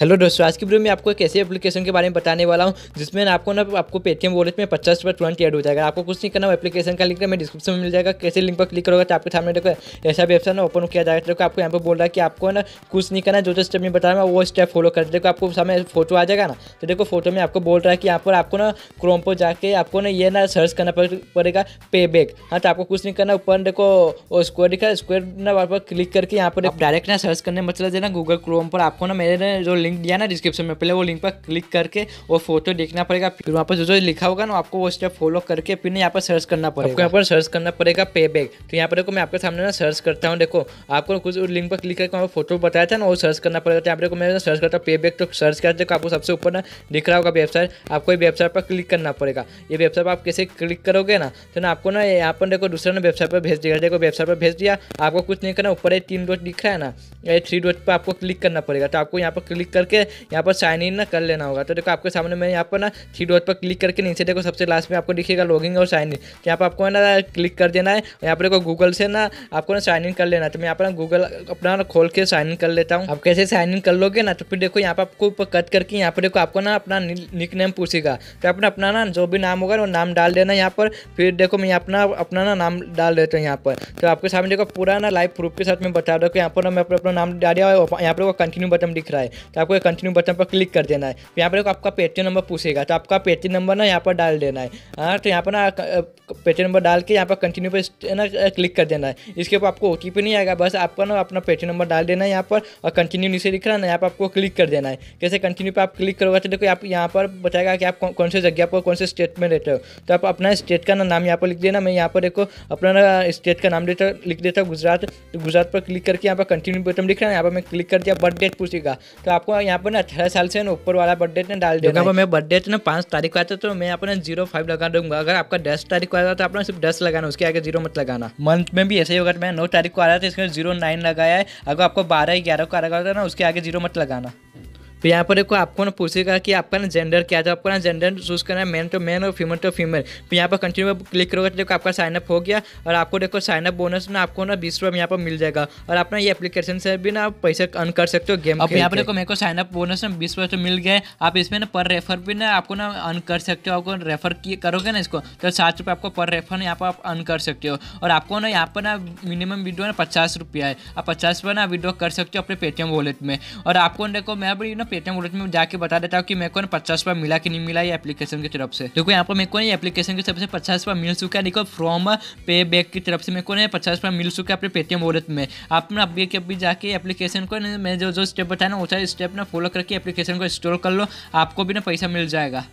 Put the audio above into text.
hello दोस्तों आज की वीडियो में आपको एक ऐसी एप्लीकेशन के बारे में बताने वाला हूँ जिसमें ना आपको ना आपको पेटीएम वॉलेट में पचास रुपये तुरंत ऐड हो जाएगा आपको कुछ नहीं करना एप्लीकेशन का लिंक मैं डिस्क्रिप्शन में मिल जाएगा कैसे लिंक पर क्लिक करोगे तो आपके सामने देखो ऐसा वेबसाइट ओपन किया जाएगा देखो आपको यहाँ पर बोल रहा है कि आपको ना कुछ नहीं करना जो जो स्टेप में बता रहा है वो स्टेप फॉलो कर देखो आपको सामने फोटो आ जाएगा ना तो देखो फोटो में आपको बोल रहा है कि यहाँ पर आपको ना क्रोम पर जाकर आपको ना ये ना सर्च करना पड़ेगा पे बैक हाँ तो आपको कुछ नहीं करना ऊपर देखो स्क्वायर दिखा स्क्वायर ना वहाँ पर क्लिक करके यहाँ पर डायरेक्ट ना सर्च करने मतलब ना गूगल क्रोम पर आपको ना मेरे जो लिंक दिया ना डिस्क्रिप्शन में पहले वो लिंक पर क्लिक करके वो फोटो देखना पड़ेगा फिर वहाँ पर जो जो लिखा होगा ना आपको वो स्टेप फॉलो करके फिर यहाँ पर सर्च करना पड़ेगा आपको यहाँ पर सर्च करना पड़ेगा पे बैग तो यहाँ पर देखो मैं आपके सामने ना सर्च करता हूँ देखो आपको कुछ लिंक पर क्लिक करके फोटो बताया था ना वो सर्च करना पड़ेगा तो यहाँ पर मैं सर्च करता हूँ पे बैग तो सर्च करते देखो आपको सबसे ऊपर ना दिख रहा होगा वेबसाइट आपको ये वेबसाइट पर क्लिक करना पड़ेगा ये वेबसाइट पर आप कैसे क्लिक करोगे ना तो ना आपको ना यहाँ पर देखो दूसरा ना वेबसाइट पर भेज दिया देखो वेबसाइट पर भेज दिया आपको कुछ नहीं करना ऊपर ये तीन डॉट दिख रहा है ना ये थ्री डॉट पर आपको क्लिक करना पड़ेगा तो आपको यहाँ पर क्लिक करके यहाँ पर साइन इन ना कर लेना होगा तो देखो आपके सामने मैं यहाँ पर ना थ्री डॉट पर क्लिक करके नीचे देखो सबसे लास्ट में आपको दिखेगा लॉगिंग और साइन इन तो यहाँ पर आपको ना क्लिक कर देना है यहाँ पर देखो गूगल से ना आपको ना साइन इन कर लेना है तो मैं यहाँ पर गूगल अपना खोल के साइन इन कर लेता हूँ आप कैसे साइन इन कर लोगे ना तो फिर देखो यहाँ पर आपको ऊपर कट करके यहाँ पर देखो आपको ना अपना निक नेम पूछेगा तो आपने अपना ना जो भी नाम होगा वो नाम डाल देना यहाँ पर फिर देखो मैं अपना अपना ना नाम डाल देता हूँ यहाँ पर तो आपके सामने देखो पूरा ना लाइव प्रूफ के साथ मैं बता रहा हूँ यहाँ पर ना मैं अपना नाम डाल दिया यहाँ पर कंटिन्यू बटन दिख रहा है तो आपको कंटिन्यू बटन पर क्लिक कर देना है यहाँ पर आपका पेटीएम नंबर पूछेगा तो आपका पेटीएम नंबर ना यहाँ पर डाल देना है हाँ तो यहाँ पर ना पेटीएम नंबर डाल के यहाँ पर कंटिन्यू पर ना क्लिक कर देना है इसके ऊपर आपको ओ नहीं आएगा बस आपका ना अपना पेटीएम नंबर डाल देना है यहाँ पर और कंटिन्यू नीचे दिख रहा है ना यहाँ पर आपको क्लिक कर देना है कैसे कंटिन्यू पर आप क्लिक करोगे तो देखो आप यहाँ पर बताएगा कि आप कौन से जगह पर कौन से स्टेट में रहते हो तो आप अपना स्टेट का नाम यहाँ पर लिख देना मैं यहाँ पर देखो अपना स्टेट का नाम देता लिख देता हूँ गुजरात तो गुजरात पर क्लिक करके यहाँ पर कंटिन्यू बटन लिख रहा है यहाँ पर मैं क्लिक कर दिया बर्थ डेट पूछेगा तो आपको यहाँ पर ना अठारह साल से ऊपर वाला बर्थडे डाल देगा मैं बर्थडे ना पांच तारीख को आता तो मैं आपने जीरो फाइव लगा दूंगा अगर आपका दस तारीख को आता तो आपने सिर्फ दस लगाना उसके आगे जीरो मत लगाना मंथ में भी ऐसे ही होगा तो मैं नौ तारीख को आ रहा था इसमें जीरो नाइन लगाया है अगर आपको बारह ग्यारह को आ रहा था ना उसके आगे जीरो मत लगाना तो यहाँ पर देखो आपको ना पूछेगा कि आपका ना जेंडर क्या था तो आपको ना जेंडर चूज करना है मैन टू मैन और फीमेल टू फीमेल तो यहाँ पर कंटिन्यू क्लिक करोगे तो देखो आपका साइनअप हो गया और आपको देखो साइनअप बोनस ना आपको ना बीस रुपये यहाँ पर मिल जाएगा और आप ना ये एप्लीकेशन से भी ना पैसे अर्न कर सकते हो गेम यहाँ पर देखो मेरे को साइनअप बोनस ना बीस रुपये तो मिल गए आप इसमें ना पर रेफर भी ना आपको ना अर्न कर सकते हो आपको रेफर करोगे ना इसको तो सात रुपये आपको पर रेफर यहाँ पर आप अर्न कर सकते हो और आपको ना यहाँ पर ना मिनिमम वीडियो ना पचास रुपया है आप पचास रुपये ना वीडियो कर सकते हो अपने पेटीएम वॉलेट में और आपको देखो मैं भी ना पेटीएम वॉलेट में जाके बता देता हूँ कि मेरे को पचास रुपया मिला कि नहीं मिला ये एप्लीकेशन की तरफ से देखो यहाँ पर मेरे को एप्लीकेशन की तरफ से पचास रुपया मिल चुका है देखो फ्रॉम पे बैक की तरफ से मेरे को पचास रुपया मिल चुका है अपने पेटीएम वॉलेट में आप ना अभी के अभी जाके एप्लीकेशन को मैं जो जो स्टेप बताया ना वो सारे स्टेप ना फॉलो करके एप्लीकेशन को इंस्टॉल कर लो आपको भी ना पैसा मिल जाएगा